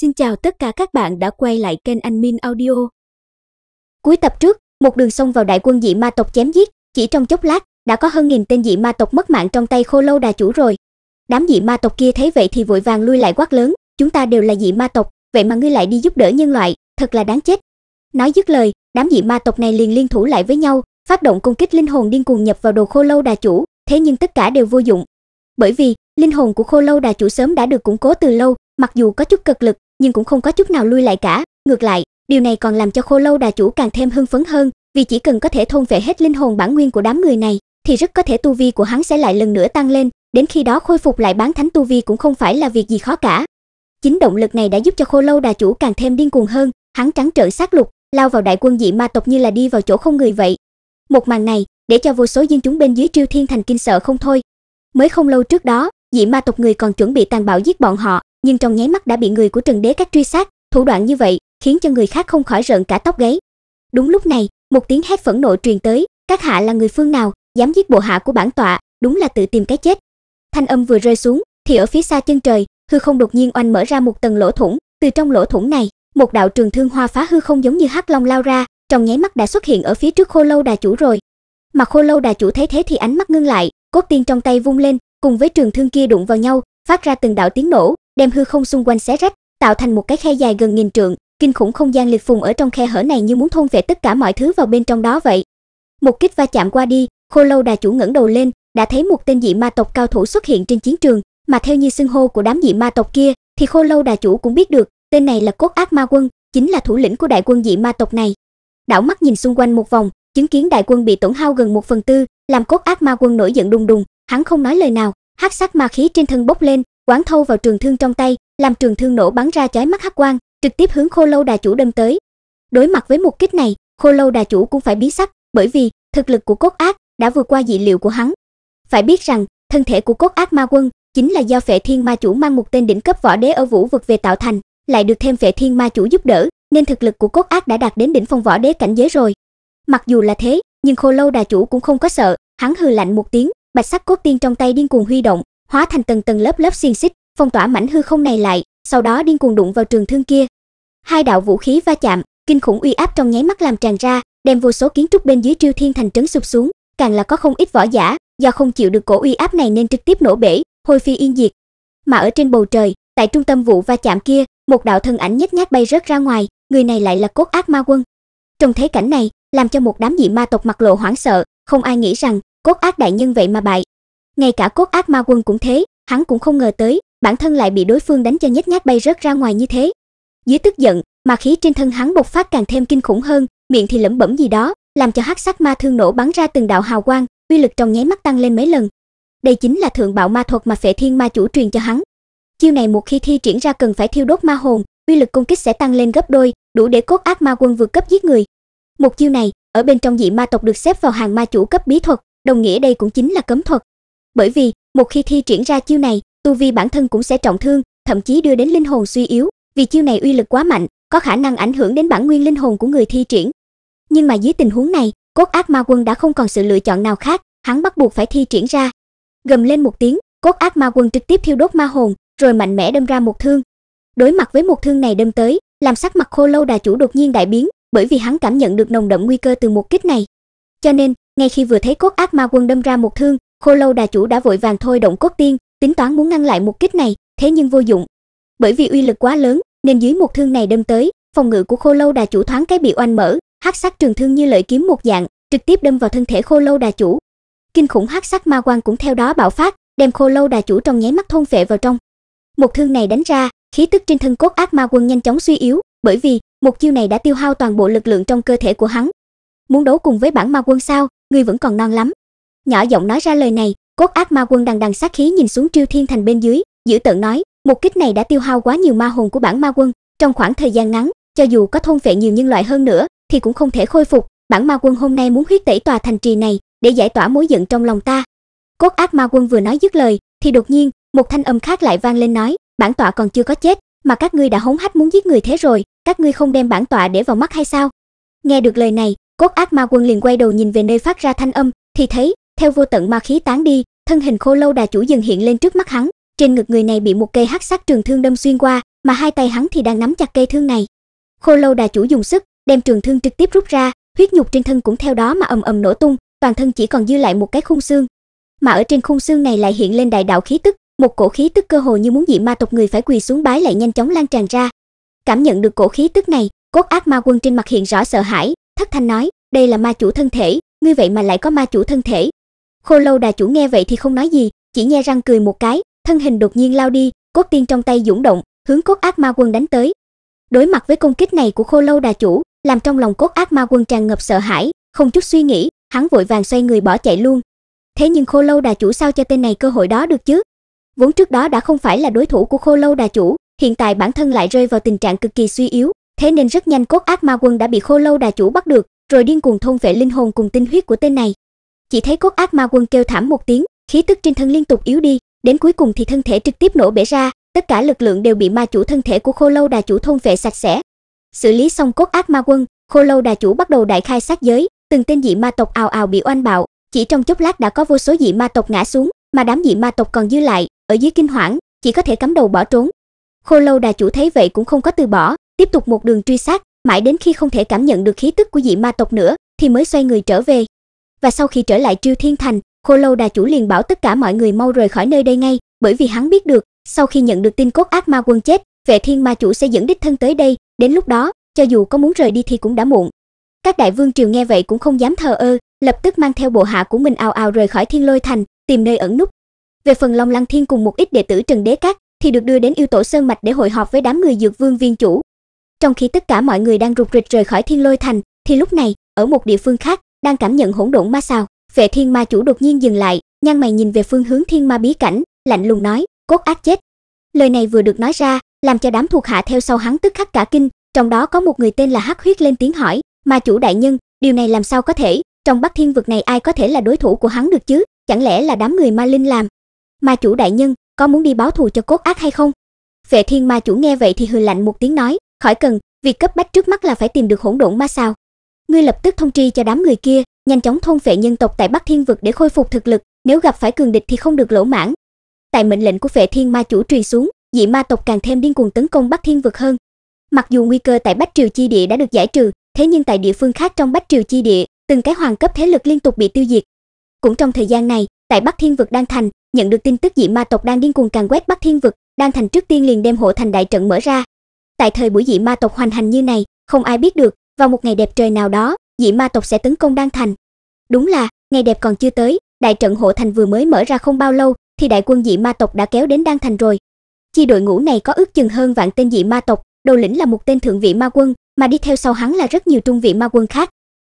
Xin chào tất cả các bạn đã quay lại kênh Anh Min Audio. Cuối tập trước, một đường sông vào đại quân dị ma tộc chém giết, chỉ trong chốc lát, đã có hơn nghìn tên dị ma tộc mất mạng trong tay khô lâu đà chủ rồi. Đám dị ma tộc kia thấy vậy thì vội vàng lui lại quát lớn, chúng ta đều là dị ma tộc, vậy mà ngươi lại đi giúp đỡ nhân loại, thật là đáng chết. Nói dứt lời, đám dị ma tộc này liền liên thủ lại với nhau, phát động công kích linh hồn điên cuồng nhập vào đồ khô lâu đà chủ, thế nhưng tất cả đều vô dụng. Bởi vì, linh hồn của khô lâu đà chủ sớm đã được củng cố từ lâu, mặc dù có chút cực lực, nhưng cũng không có chút nào lui lại cả ngược lại điều này còn làm cho khô lâu đà chủ càng thêm hưng phấn hơn vì chỉ cần có thể thôn vệ hết linh hồn bản nguyên của đám người này thì rất có thể tu vi của hắn sẽ lại lần nữa tăng lên đến khi đó khôi phục lại bán thánh tu vi cũng không phải là việc gì khó cả chính động lực này đã giúp cho khô lâu đà chủ càng thêm điên cuồng hơn hắn trắng trợn sát lục lao vào đại quân dị ma tộc như là đi vào chỗ không người vậy một màn này để cho vô số dân chúng bên dưới triêu thiên thành kinh sợ không thôi mới không lâu trước đó dị ma tộc người còn chuẩn bị tàn bạo giết bọn họ nhưng trong nháy mắt đã bị người của Trần Đế các truy sát, thủ đoạn như vậy khiến cho người khác không khỏi rợn cả tóc gáy. Đúng lúc này, một tiếng hét phẫn nộ truyền tới, các hạ là người phương nào, dám giết bộ hạ của bản tọa, đúng là tự tìm cái chết. Thanh âm vừa rơi xuống, thì ở phía xa chân trời, hư không đột nhiên oanh mở ra một tầng lỗ thủng, từ trong lỗ thủng này, một đạo trường thương hoa phá hư không giống như hắc long lao ra, trong nháy mắt đã xuất hiện ở phía trước Khô Lâu đà chủ rồi. Mà Khô Lâu đà chủ thấy thế thì ánh mắt ngưng lại, cốt tiên trong tay vung lên, cùng với trường thương kia đụng vào nhau, phát ra từng đạo tiếng nổ, đem hư không xung quanh xé rách, tạo thành một cái khe dài gần nghìn trượng, kinh khủng không gian liệt phùng ở trong khe hở này như muốn thôn vệ tất cả mọi thứ vào bên trong đó vậy. Một kích va chạm qua đi, Khô Lâu Đà chủ ngẩng đầu lên, đã thấy một tên dị ma tộc cao thủ xuất hiện trên chiến trường, mà theo như xưng hô của đám dị ma tộc kia, thì Khô Lâu Đà chủ cũng biết được, tên này là Cốt Ác Ma Quân, chính là thủ lĩnh của đại quân dị ma tộc này. Đảo mắt nhìn xung quanh một vòng, chứng kiến đại quân bị tổn hao gần một phần tư, làm Cốt Ác Ma Quân nổi giận đùng đùng, hắn không nói lời nào, hắc sắc ma khí trên thân bốc lên, quán thâu vào trường thương trong tay, làm trường thương nổ bắn ra chói mắt hắc quang, trực tiếp hướng Khô Lâu Đà chủ đâm tới. Đối mặt với một kích này, Khô Lâu Đà chủ cũng phải biến sắc, bởi vì thực lực của cốt ác đã vượt qua dị liệu của hắn. Phải biết rằng, thân thể của cốt ác ma quân chính là do Phệ Thiên Ma chủ mang một tên đỉnh cấp võ đế ở vũ vực về tạo thành, lại được thêm Phệ Thiên Ma chủ giúp đỡ, nên thực lực của cốt ác đã đạt đến đỉnh phong võ đế cảnh giới rồi. Mặc dù là thế, nhưng Khô Lâu Đà chủ cũng không có sợ, hắn hừ lạnh một tiếng, bạch sắc cốt tiên trong tay điên cuồng huy động, hóa thành tầng tầng lớp lớp xiên xích, phong tỏa mảnh hư không này lại, sau đó điên cuồng đụng vào trường thương kia. Hai đạo vũ khí va chạm, kinh khủng uy áp trong nháy mắt làm tràn ra, đem vô số kiến trúc bên dưới Triêu Thiên thành trấn sụp xuống, càng là có không ít võ giả, do không chịu được cổ uy áp này nên trực tiếp nổ bể, hôi phi yên diệt. Mà ở trên bầu trời, tại trung tâm vụ va chạm kia, một đạo thân ảnh nhếch nhác bay rớt ra ngoài, người này lại là cốt ác ma quân. Trong thế cảnh này, làm cho một đám dị ma tộc mặt lộ hoảng sợ, không ai nghĩ rằng cốt ác đại nhân vậy mà bại, ngay cả cốt ác ma quân cũng thế, hắn cũng không ngờ tới, bản thân lại bị đối phương đánh cho nhếch nhác bay rớt ra ngoài như thế. Dưới tức giận, ma khí trên thân hắn bộc phát càng thêm kinh khủng hơn, miệng thì lẩm bẩm gì đó, làm cho hắc sắc ma thương nổ bắn ra từng đạo hào quang, uy lực trong nháy mắt tăng lên mấy lần. Đây chính là thượng bạo ma thuật mà Phệ Thiên Ma chủ truyền cho hắn. Chiêu này một khi thi triển ra cần phải thiêu đốt ma hồn, uy lực công kích sẽ tăng lên gấp đôi, đủ để cốt ác ma quân vượt cấp giết người. Một chiêu này, ở bên trong dị ma tộc được xếp vào hàng ma chủ cấp bí thuật, đồng nghĩa đây cũng chính là cấm thuật, bởi vì một khi thi triển ra chiêu này, tu vi bản thân cũng sẽ trọng thương, thậm chí đưa đến linh hồn suy yếu, vì chiêu này uy lực quá mạnh, có khả năng ảnh hưởng đến bản nguyên linh hồn của người thi triển. Nhưng mà dưới tình huống này, cốt ác ma quân đã không còn sự lựa chọn nào khác, hắn bắt buộc phải thi triển ra. Gầm lên một tiếng, cốt ác ma quân trực tiếp thiêu đốt ma hồn, rồi mạnh mẽ đâm ra một thương. Đối mặt với một thương này đâm tới, làm sắc mặt Khô Lâu Đà chủ đột nhiên đại biến, bởi vì hắn cảm nhận được nồng đậm nguy cơ từ một kích này. Cho nên, ngay khi vừa thấy cốt ác ma quân đâm ra một thương, khô lâu đà chủ đã vội vàng thôi động cốt tiên tính toán muốn ngăn lại một kích này thế nhưng vô dụng bởi vì uy lực quá lớn nên dưới một thương này đâm tới phòng ngự của khô lâu đà chủ thoáng cái bị oanh mở hắc sắc trường thương như lợi kiếm một dạng trực tiếp đâm vào thân thể khô lâu đà chủ kinh khủng hắc sắc ma quan cũng theo đó bạo phát đem khô lâu đà chủ trong nháy mắt thôn phệ vào trong một thương này đánh ra khí tức trên thân cốt ác ma quân nhanh chóng suy yếu bởi vì một chiêu này đã tiêu hao toàn bộ lực lượng trong cơ thể của hắn muốn đấu cùng với bản ma quân sao ngươi vẫn còn non lắm nhỏ giọng nói ra lời này, cốt ác ma quân đằng đằng sát khí nhìn xuống Triêu Thiên Thành bên dưới, giữ tợn nói, một kích này đã tiêu hao quá nhiều ma hồn của bản ma quân, trong khoảng thời gian ngắn, cho dù có thôn phệ nhiều nhân loại hơn nữa thì cũng không thể khôi phục, bản ma quân hôm nay muốn huyết tẩy tòa thành trì này để giải tỏa mối giận trong lòng ta. Cốt ác ma quân vừa nói dứt lời thì đột nhiên, một thanh âm khác lại vang lên nói, bản tọa còn chưa có chết, mà các ngươi đã hống hách muốn giết người thế rồi, các ngươi không đem bản tọa để vào mắt hay sao? Nghe được lời này, cốt ác ma quân liền quay đầu nhìn về nơi phát ra thanh âm, thì thấy theo vô tận ma khí tán đi, thân hình khô lâu đà chủ dần hiện lên trước mắt hắn, trên ngực người này bị một cây hắc sắc trường thương đâm xuyên qua, mà hai tay hắn thì đang nắm chặt cây thương này. Khô lâu đà chủ dùng sức, đem trường thương trực tiếp rút ra, huyết nhục trên thân cũng theo đó mà ầm ầm nổ tung, toàn thân chỉ còn dư lại một cái khung xương. Mà ở trên khung xương này lại hiện lên đại đạo khí tức, một cổ khí tức cơ hồ như muốn dị ma tộc người phải quỳ xuống bái lại nhanh chóng lan tràn ra. Cảm nhận được cổ khí tức này, cốt ác ma quân trên mặt hiện rõ sợ hãi, thất thanh nói, đây là ma chủ thân thể, ngươi vậy mà lại có ma chủ thân thể, Khô lâu đà chủ nghe vậy thì không nói gì, chỉ nghe răng cười một cái, thân hình đột nhiên lao đi, cốt tiên trong tay dũng động, hướng cốt ác ma quân đánh tới. Đối mặt với công kích này của Khô lâu đà chủ, làm trong lòng cốt ác ma quân tràn ngập sợ hãi, không chút suy nghĩ, hắn vội vàng xoay người bỏ chạy luôn. Thế nhưng Khô lâu đà chủ sao cho tên này cơ hội đó được chứ? Vốn trước đó đã không phải là đối thủ của Khô lâu đà chủ, hiện tại bản thân lại rơi vào tình trạng cực kỳ suy yếu, thế nên rất nhanh cốt ác ma quân đã bị Khô lâu đà chủ bắt được, rồi điên cuồng thôn vệ linh hồn cùng tinh huyết của tên này chỉ thấy cốt ác ma quân kêu thảm một tiếng, khí tức trên thân liên tục yếu đi, đến cuối cùng thì thân thể trực tiếp nổ bể ra, tất cả lực lượng đều bị ma chủ thân thể của Khô Lâu Đà chủ thôn vệ sạch sẽ. Xử lý xong cốt ác ma quân, Khô Lâu Đà chủ bắt đầu đại khai sát giới, từng tên dị ma tộc ào ào bị oanh bạo, chỉ trong chốc lát đã có vô số dị ma tộc ngã xuống, mà đám dị ma tộc còn dư lại, ở dưới kinh hoàng chỉ có thể cắm đầu bỏ trốn. Khô Lâu Đà chủ thấy vậy cũng không có từ bỏ, tiếp tục một đường truy sát, mãi đến khi không thể cảm nhận được khí tức của dị ma tộc nữa thì mới xoay người trở về, và sau khi trở lại Triêu Thiên Thành, Khô Lâu Đà chủ liền bảo tất cả mọi người mau rời khỏi nơi đây ngay, bởi vì hắn biết được, sau khi nhận được tin cốt ác ma quân chết, Vệ Thiên Ma chủ sẽ dẫn đích thân tới đây, đến lúc đó, cho dù có muốn rời đi thì cũng đã muộn. Các đại vương triều nghe vậy cũng không dám thờ ơ, lập tức mang theo bộ hạ của mình ào ào rời khỏi Thiên Lôi Thành, tìm nơi ẩn núp. Về phần Long Lăng Thiên cùng một ít đệ tử Trần Đế Các thì được đưa đến yêu tổ sơn mạch để hội họp với đám người Dược Vương viên chủ. Trong khi tất cả mọi người đang rục rịch rời khỏi Thiên Lôi Thành, thì lúc này, ở một địa phương khác, đang cảm nhận hỗn độn ma sao? Vệ Thiên Ma chủ đột nhiên dừng lại, nhăn mày nhìn về phương hướng Thiên Ma bí cảnh, lạnh lùng nói, cốt ác chết. Lời này vừa được nói ra, làm cho đám thuộc hạ theo sau hắn tức khắc cả kinh, trong đó có một người tên là Hắc Huyết lên tiếng hỏi, "Ma chủ đại nhân, điều này làm sao có thể? Trong Bắc Thiên vực này ai có thể là đối thủ của hắn được chứ? Chẳng lẽ là đám người ma linh làm?" "Ma chủ đại nhân, có muốn đi báo thù cho cốt ác hay không?" Vệ Thiên Ma chủ nghe vậy thì hừ lạnh một tiếng nói, "Khỏi cần, việc cấp bách trước mắt là phải tìm được hỗn độn ma sao ngươi lập tức thông tri cho đám người kia, nhanh chóng thôn phệ nhân tộc tại Bắc Thiên vực để khôi phục thực lực, nếu gặp phải cường địch thì không được lỗ mãn. Tại mệnh lệnh của Phệ Thiên Ma chủ truyền xuống, dị ma tộc càng thêm điên cuồng tấn công Bắc Thiên vực hơn. Mặc dù nguy cơ tại Bắc Triều chi địa đã được giải trừ, thế nhưng tại địa phương khác trong Bắc Triều chi địa, từng cái hoàng cấp thế lực liên tục bị tiêu diệt. Cũng trong thời gian này, tại Bắc Thiên vực đang thành, nhận được tin tức dị ma tộc đang điên cuồng càng quét Bắc Thiên vực, đang thành trước tiên liền đem hộ thành đại trận mở ra. Tại thời buổi dị ma tộc hoành hành như này, không ai biết được, vào một ngày đẹp trời nào đó, dị ma tộc sẽ tấn công Đan Thành. Đúng là, ngày đẹp còn chưa tới, đại trận hộ thành vừa mới mở ra không bao lâu thì đại quân dị ma tộc đã kéo đến Đan Thành rồi. Chi đội ngũ này có ước chừng hơn vạn tên dị ma tộc, đầu lĩnh là một tên thượng vị ma quân, mà đi theo sau hắn là rất nhiều trung vị ma quân khác.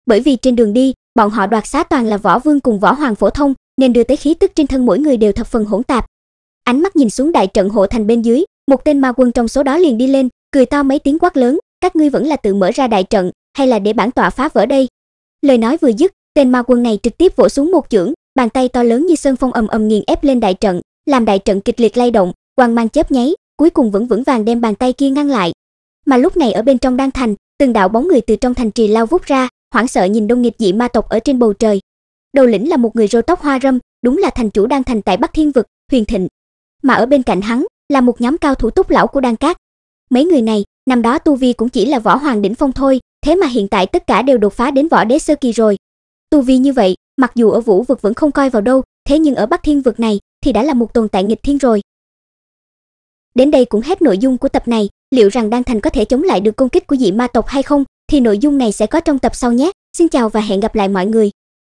Bởi vì trên đường đi, bọn họ đoạt xá toàn là võ vương cùng võ hoàng phổ thông, nên đưa tới khí tức trên thân mỗi người đều thập phần hỗn tạp. Ánh mắt nhìn xuống đại trận hộ thành bên dưới, một tên ma quân trong số đó liền đi lên, cười to mấy tiếng quát lớn, các ngươi vẫn là tự mở ra đại trận hay là để bản tọa phá vỡ đây lời nói vừa dứt tên ma quân này trực tiếp vỗ xuống một chưởng bàn tay to lớn như sơn phong ầm ầm nghiền ép lên đại trận làm đại trận kịch liệt lay động quang mang chớp nháy cuối cùng vẫn vững vàng đem bàn tay kia ngăn lại mà lúc này ở bên trong đan thành từng đạo bóng người từ trong thành trì lao vút ra hoảng sợ nhìn đông nghịch dị ma tộc ở trên bầu trời đầu lĩnh là một người râu tóc hoa râm đúng là thành chủ đan thành tại bắc thiên vực huyền thịnh mà ở bên cạnh hắn là một nhóm cao thủ túc lão của đan cát mấy người này năm đó tu vi cũng chỉ là võ hoàng đỉnh phong thôi, thế mà hiện tại tất cả đều đột phá đến võ đế sơ kỳ rồi. Tu vi như vậy, mặc dù ở Vũ vực vẫn không coi vào đâu, thế nhưng ở Bắc Thiên vực này thì đã là một tồn tại nghịch thiên rồi. Đến đây cũng hết nội dung của tập này, liệu rằng Đan Thành có thể chống lại được công kích của dị ma tộc hay không thì nội dung này sẽ có trong tập sau nhé. Xin chào và hẹn gặp lại mọi người.